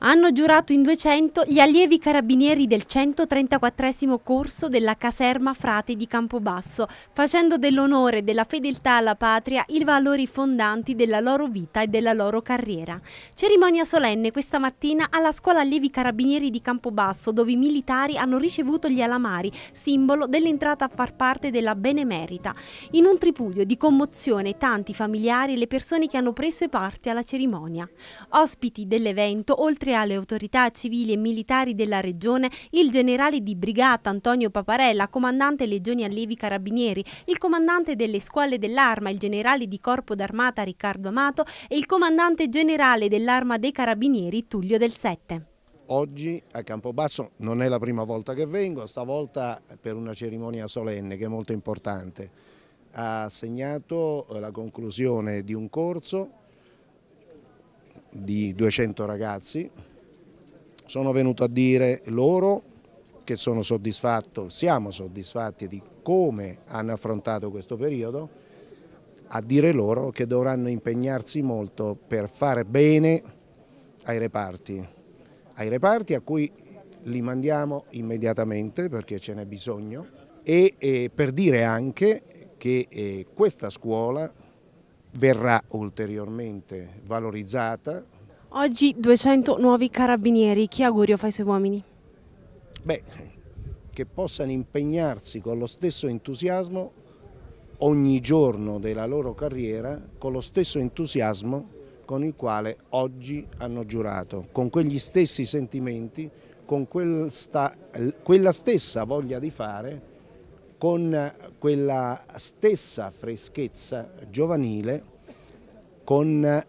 Hanno giurato in 200 gli allievi carabinieri del 134 corso della caserma Frati di Campobasso, facendo dell'onore e della fedeltà alla patria i valori fondanti della loro vita e della loro carriera. Cerimonia solenne questa mattina alla scuola allievi carabinieri di Campobasso, dove i militari hanno ricevuto gli alamari, simbolo dell'entrata a far parte della benemerita. In un tripudio di commozione tanti familiari e le persone che hanno preso parte alla cerimonia. Ospiti dell'evento, oltre alle autorità civili e militari della regione il generale di brigata Antonio Paparella, comandante Legioni Allievi Carabinieri, il comandante delle scuole dell'arma, il generale di corpo d'armata Riccardo Amato e il comandante generale dell'arma dei Carabinieri Tullio del Sette. Oggi a Campobasso non è la prima volta che vengo, stavolta per una cerimonia solenne che è molto importante. Ha segnato eh, la conclusione di un corso di 200 ragazzi sono venuto a dire loro che sono soddisfatto, siamo soddisfatti di come hanno affrontato questo periodo, a dire loro che dovranno impegnarsi molto per fare bene ai reparti, ai reparti a cui li mandiamo immediatamente perché ce n'è bisogno e, e per dire anche che eh, questa scuola verrà ulteriormente valorizzata Oggi 200 nuovi carabinieri, che augurio fai ai uomini? Beh, che possano impegnarsi con lo stesso entusiasmo ogni giorno della loro carriera, con lo stesso entusiasmo con il quale oggi hanno giurato, con quegli stessi sentimenti, con quel sta, quella stessa voglia di fare, con quella stessa freschezza giovanile, con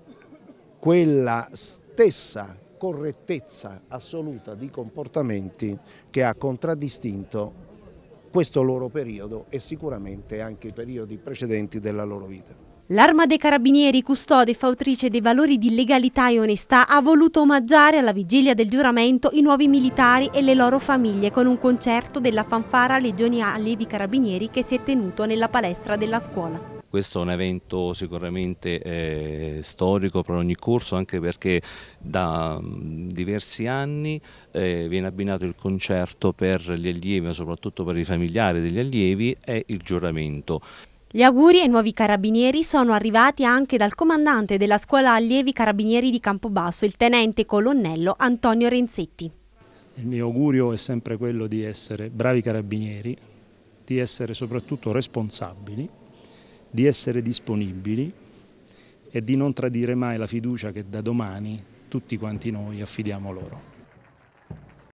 quella stessa correttezza assoluta di comportamenti che ha contraddistinto questo loro periodo e sicuramente anche i periodi precedenti della loro vita. L'arma dei carabinieri, custode e fautrice dei valori di legalità e onestà, ha voluto omaggiare alla vigilia del giuramento i nuovi militari e le loro famiglie con un concerto della fanfara Legioni Allievi Carabinieri che si è tenuto nella palestra della scuola. Questo è un evento sicuramente eh, storico per ogni corso anche perché da mm, diversi anni eh, viene abbinato il concerto per gli allievi ma soprattutto per i familiari degli allievi e il giuramento. Gli auguri ai nuovi carabinieri sono arrivati anche dal comandante della scuola allievi carabinieri di Campobasso, il tenente colonnello Antonio Renzetti. Il mio augurio è sempre quello di essere bravi carabinieri, di essere soprattutto responsabili di essere disponibili e di non tradire mai la fiducia che da domani tutti quanti noi affidiamo loro.